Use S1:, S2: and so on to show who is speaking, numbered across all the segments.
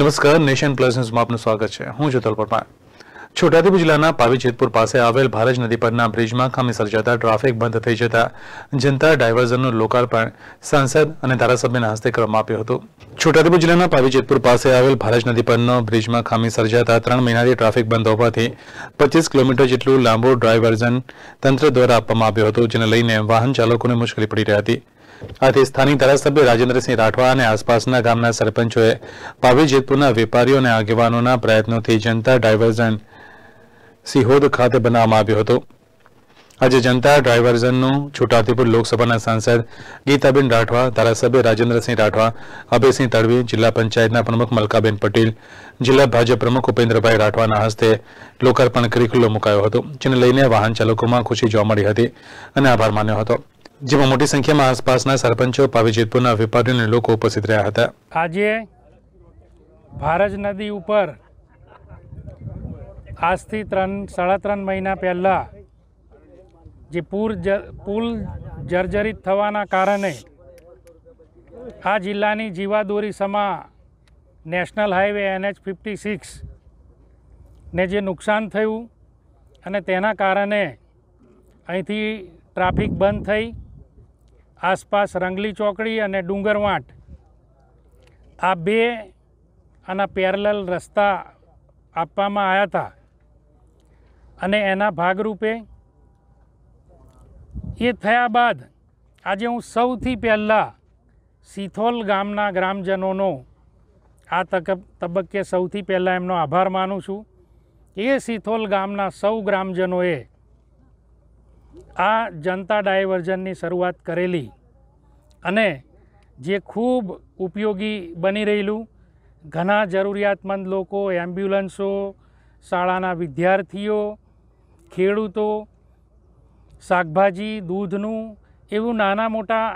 S1: નમસ્કાર nation plus ન્યૂઝમાં આપનું સ્વાગત છે હું જતલ પરમાર છોટાઉદેપુર જિલ્લાના પાવીજેતપુર પાસે આવેલ ભારજ નદી પરના બ્રિજમાં ખામી સર્જાતા ટ્રાફિક બંધ થઈ જતા જનતા ડાયવર્ઝનનું લોકાર્પણ સાંસદ અને ધારાસભ્યના હસ્તે કરવામાં આવ્યું હતું છોટાઉદેપુર જિલ્લાના પાવીજેતપુર પાસે આવેલ ભારજ નદી પરનો બ્રિજમાં ખામી સર્જાતા ત્રણ મહિનાથી ટ્રાફિક બંધ હોવાથી પચીસ કિલોમીટર જેટલું લાંબુ ડ્રાયવર્ઝન તંત્ર દ્વારા આપવામાં આવ્યું હતું જેને લઈને વાહન ચાલકોને મુશ્કેલી પડી રહી હતી આથી સ્થાનિક ધારાસભ્ય રાજેન્દ્રસિંહ રાઠવા અને આસપાસના ગામના સરપંચોએ પાવી જેતપુરના વેપારીઓ અને આગેવાનોના પ્રયત્નોથી જનતા ડાયવર્ઝન સિહોદ ખાતે બનાવવામાં આવ્યું હતું આજે જનતા ડ્રાઇવર્ઝનનું છોટાઉદેપુર લોકસભાના સાંસદ ગીતાબેન રાઠવા ધારાસભ્ય રાજેન્દ્રસિંહ રાઠવા અભયસિંહ તડવી જિલ્લા પંચાયતના પ્રમુખ મલકાબેન પટેલ જિલ્લા ભાજપ પ્રમુખ ઉપેન્દ્રભાઈ રાઠવાના હસ્તે લોકાર્પણ કરી ખુલ્લો મુકાયો હતો જેને લઈને વાહન ચાલકોમાં ખુશી જોવા મળી હતી અને આભાર માન્યો હતો જેમાં મોટી સંખ્યામાં આસપાસના સરપંચો પાવીજેતપુરના વેપારીઓ અને લોકો ઉપસ્થિત રહ્યા હતા
S2: આજે ભારજ નદી ઉપર આજથી ત્રણ સાડા ત્રણ મહિના પહેલાં જે પૂર પુલ જર્જરિત થવાના કારણે આ જિલ્લાની જીવાદોરી સમા national highway NH fifty six ને જે નુકસાન થયું અને તેના કારણે અહીંથી ટ્રાફિક બંધ થઈ આસપાસ રંગલી ચોકડી અને ડુંગરવાંટ આ બે આના પેરેલલ રસ્તા આપવામાં આવ્યા હતા અને એના ભાગરૂપે એ થયા બાદ આજે હું સૌથી પહેલાં સિથોલ ગામના ગ્રામજનોનો આ તક તબક્કે સૌથી પહેલાં એમનો આભાર માનું છું એ સિથોલ ગામના સૌ ગ્રામજનોએ આ જનતા ડાયવર્ઝનની શરૂઆત કરેલી અને જે ખૂબ ઉપયોગી બની રહેલું ઘણા જરૂરિયાતમંદ લોકો એમ્બ્યુલન્સો શાળાના વિદ્યાર્થીઓ ખેડૂતો શાકભાજી દૂધનું એવું નાના મોટા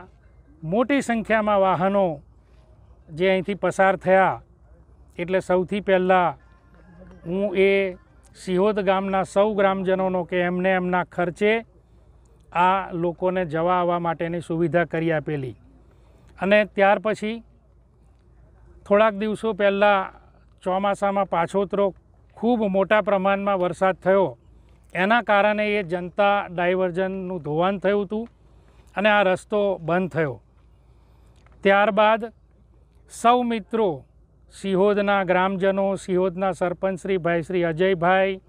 S2: મોટી સંખ્યામાં વાહનો જે અહીંથી પસાર થયા એટલે સૌથી પહેલાં હું એ સિહોદ ગામના સૌ ગ્રામજનોનો કે એમને એમના ખર્ચે આ લોકોને જવા આવવા માટેની સુવિધા કરી આપેલી અને ત્યાર પછી થોડાક દિવસો પહેલાં ચોમાસામાં પાછોતરો ખૂબ મોટા પ્રમાણમાં વરસાદ થયો એના કારણે એ જનતા ડાયવર્ઝનનું ધોવાણ થયું હતું અને આ રસ્તો બંધ થયો ત્યારબાદ સૌ મિત્રો સિહોદના ગ્રામજનો સિહોદના સરપંચ શ્રી ભાઈ શ્રી અજયભાઈ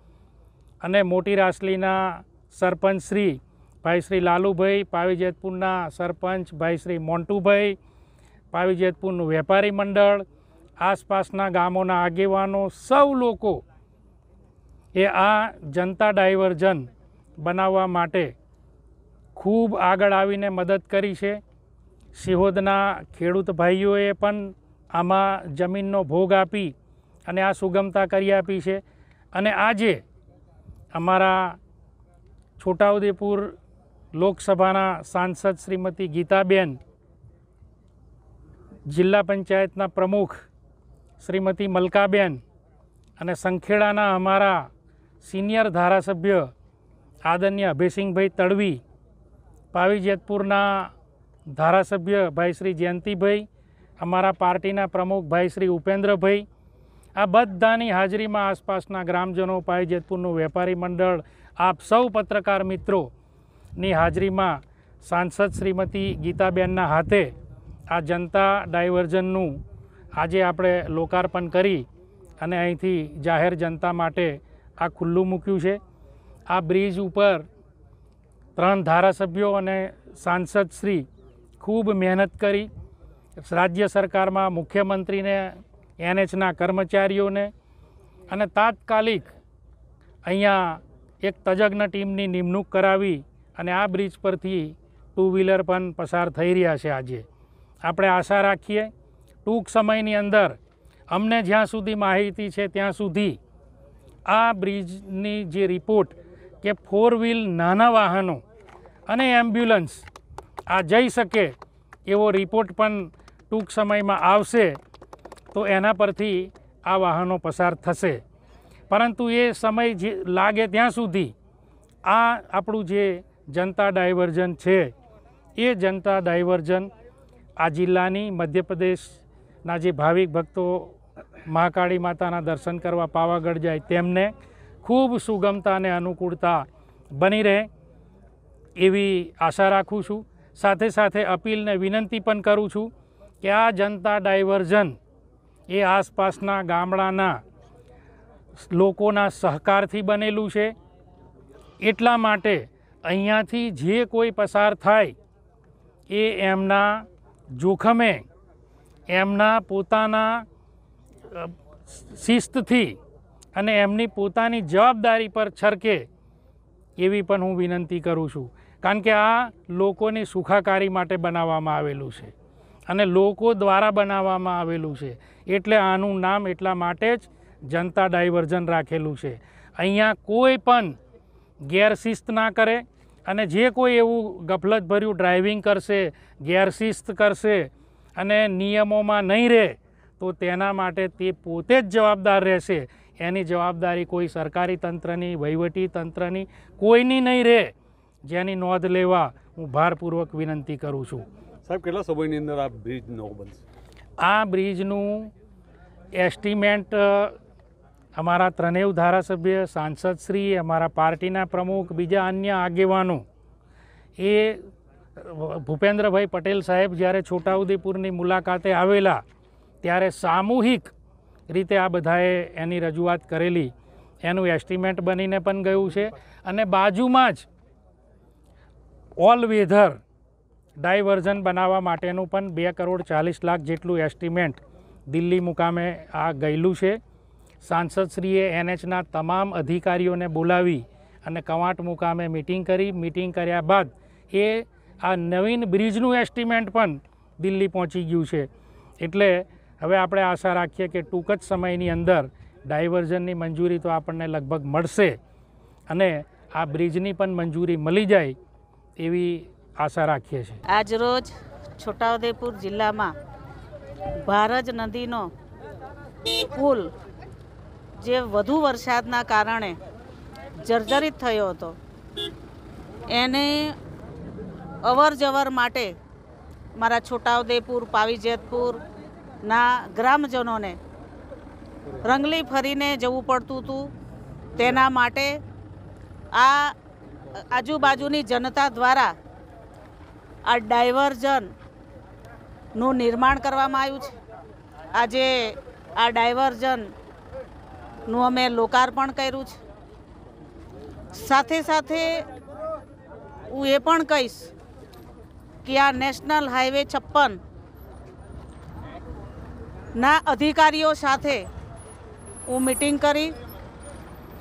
S2: અને મોટી રાસલીના સરપંચ શ્રી ભાઈ શ્રી લાલુભાઈ પાવી જેતપુરના સરપંચ ભાઈ શ્રી મોન્ટુભાઈ પાવી જેતપુરનું વેપારી મંડળ આસપાસના ગામોના આગેવાનો સૌ લોકો એ આ જનતા ડાયવર્ઝન બનાવવા માટે ખૂબ આગળ આવીને મદદ કરી છે સિહોદના ખેડૂત ભાઈઓએ પણ આમાં જમીનનો ભોગ આપી અને આ સુગમતા કરી આપી છે અને આજે અમારા છોટાઉદેપુર લોકસભાના સાંસદ શ્રીમતી ગીતાબેન જિલ્લા પંચાયતના પ્રમુખ શ્રીમતી મલકાબેન અને સંખેડાના અમારા સિનિયર ધારાસભ્ય આદન્ય અભયસિંહભાઈ તડવી પાવીજેતપુરના ધારાસભ્ય ભાઈ શ્રી જયંતિભાઈ અમારા પાર્ટીના પ્રમુખ ભાઈ શ્રી ઉપેન્દ્રભાઈ આ બધાની હાજરીમાં આસપાસના ગ્રામજનો પાવી વેપારી મંડળ આપ સૌ પત્રકાર મિત્રો ની હાજરીમાં સાંસદ શ્રીમતી ગીતાબેનના હાથે આ જનતા ડાયવર્ઝનનું આજે આપણે લોકાર્પણ કરી અને અહીંથી જાહેર જનતા માટે આ ખુલ્લું મૂક્યું છે આ બ્રિજ ઉપર ત્રણ ધારાસભ્યો અને સાંસદ શ્રી ખૂબ મહેનત કરી રાજ્ય સરકારમાં મુખ્યમંત્રીને એનએચના કર્મચારીઓને અને તાત્કાલિક અહીંયા એક તજજ્ઞ ટીમની નિમણૂક કરાવી અને આ બ્રિજ પરથી ટુ વ્હીલર પણ પસાર થઈ રહ્યા છે આજે આપણે આશા રાખીએ ટૂંક સમયની અંદર અમને જ્યાં સુધી માહિતી છે ત્યાં સુધી આ બ્રિજની જે રિપોર્ટ કે ફોર વ્હીલ નાના વાહનો અને એમ્બ્યુલન્સ આ જઈ શકે એવો રિપોર્ટ પણ ટૂંક સમયમાં આવશે તો એના પરથી આ વાહનો પસાર થશે પરંતુ એ સમય જે લાગે ત્યાં સુધી આ આપણું જે જનતા ડાયવર્ઝન છે એ જનતા ડાયવર્ઝન આ જિલ્લાની મધ્યપ્રદેશના જે ભાવિક ભક્તો મહાકાળી માતાના દર્શન કરવા પાવાગઢ જાય તેમને ખૂબ સુગમતા અને અનુકૂળતા બની રહે એવી આશા રાખું છું સાથે સાથે અપીલને વિનંતી પણ કરું છું કે આ જનતા ડાયવર્ઝન એ આસપાસના ગામડાના લોકોના સહકારથી બનેલું છે એટલા માટે અહીંયાથી જે કોઈ પસાર થાય એ એમના જોખમે એમના પોતાના શિસ્તથી અને એમની પોતાની જવાબદારી પર છરકે એવી પણ હું વિનંતી કરું છું કારણ કે આ લોકોની સુખાકારી માટે બનાવવામાં આવેલું છે અને લોકો દ્વારા બનાવવામાં આવેલું છે એટલે આનું નામ એટલા માટે જ જનતા ડાયવર્ઝન રાખેલું છે અહીંયા કોઈ પણ ગેરશિસ્ત ના કરે અને જે કોઈ એવું ગફલતભર્યું ડ્રાઇવિંગ કરશે ગેરશિસ્ત કરશે અને નિયમોમાં નહીં રહે તો તેના માટે તે પોતે જ જવાબદાર રહેશે એની જવાબદારી કોઈ સરકારી તંત્રની વહીવટી તંત્રની કોઈની નહીં રહે જેની નોંધ લેવા હું ભારપૂર્વક વિનંતી કરું છું
S1: સાહેબ કેટલા સમયની અંદર આ બ્રિજ નવો બનશે
S2: આ બ્રિજનું એસ્ટિમેટ અમારા ત્રણેય ધારાસભ્ય સાંસદશ્રી અમારા પાર્ટીના પ્રમુખ બીજા અન્ય આગેવાનો એ ભૂપેન્દ્રભાઈ પટેલ સાહેબ જ્યારે છોટાઉદેપુરની મુલાકાતે આવેલા ત્યારે સામૂહિક રીતે આ બધાએ એની રજૂઆત કરેલી એનું એસ્ટિમેટ બનીને પણ ગયું છે અને બાજુમાં જ ઓલ વેધર ડાયવર્ઝન બનાવવા માટેનું પણ બે કરોડ ચાલીસ લાખ જેટલું એસ્ટિમેટ દિલ્હી મુકામે આ ગયેલું છે સાંસદશ્રીએ એનએચના તમામ અધિકારીઓને બોલાવી અને કવાંટ મુકામે મિટિંગ કરી મિટિંગ કર્યા બાદ એ આ નવીન બ્રિજનું એસ્ટિમેટ પણ દિલ્હી પહોંચી ગયું છે એટલે હવે આપણે આશા રાખીએ કે ટૂંક જ સમયની અંદર ડાયવર્ઝનની મંજૂરી તો આપણને લગભગ મળશે અને આ બ્રિજની પણ મંજૂરી મળી જાય એવી આશા રાખીએ છીએ
S3: આજરોજ છોટાઉદેપુર જિલ્લામાં ભારજ નદીનો પુલ જે વધુ વરસાદના કારણે જર્જરિત થયો હતો એને અવર જવર માટે મારા છોટાઉદેપુર પાવીજેતપુરના ગ્રામજનોને રંગલી ફરીને જવું પડતું હતું તેના માટે આ આજુબાજુની જનતા દ્વારા આ ડાયવર્ઝનનું નિર્માણ કરવામાં આવ્યું છે આજે આ ડાયવર્ઝન નું અમે લોકાર્પણ કર્યું છે સાથે સાથે હું એ પણ કહીશ કે આ નેશનલ હાઈવે છપ્પન ના અધિકારીઓ સાથે હું મિટિંગ કરી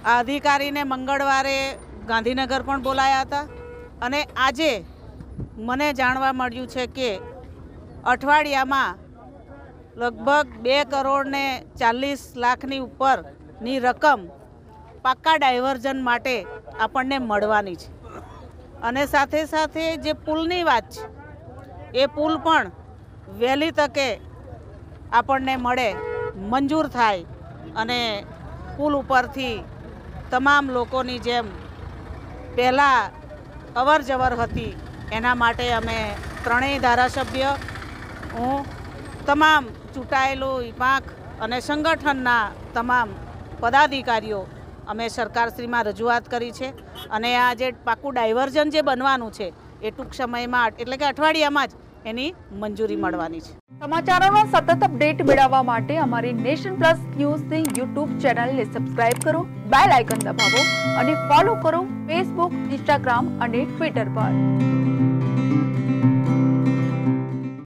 S3: આ અધિકારીને મંગળવારે ગાંધીનગર પણ બોલાયા હતા અને આજે મને જાણવા મળ્યું છે કે અઠવાડિયામાં લગભગ બે કરોડને ચાલીસ લાખની ઉપર ની રકમ પાક્કા ડાયવર્ઝન માટે આપણને મળવાની છે અને સાથે સાથે જે પુલની વાત છે એ પુલ પણ વહેલી તકે આપણને મળે મંજૂર થાય અને પુલ ઉપરથી તમામ લોકોની જેમ પહેલાં અવર જવર હતી એના માટે અમે ત્રણેય ધારાસભ્ય હું તમામ ચૂંટાયેલું પાંખ અને સંગઠનના તમામ પદાધિકારીઓ અમે સરકારશ્રીમાં રજૂઆત કરી છે અને આ જે પાકું ડાયવર્ઝન જે બનવાનું છે એ ટૂંક સમયમાં એટલે કે અઠવાડિયામાં જ એની મંજૂરી મળવાની છે સમાચારોનો સતત અપડેટ મેળવવા માટે અમારી નેશન પ્લસ ન્યૂઝની યુટ્યુબ ચેનલને સબસ્ક્રાઈબ કરો બેલ આઇકન દબાવો અને ફોલો કરો ફેસબુક ઇન્સ્ટાગ્રામ અને ટ્વિટર પર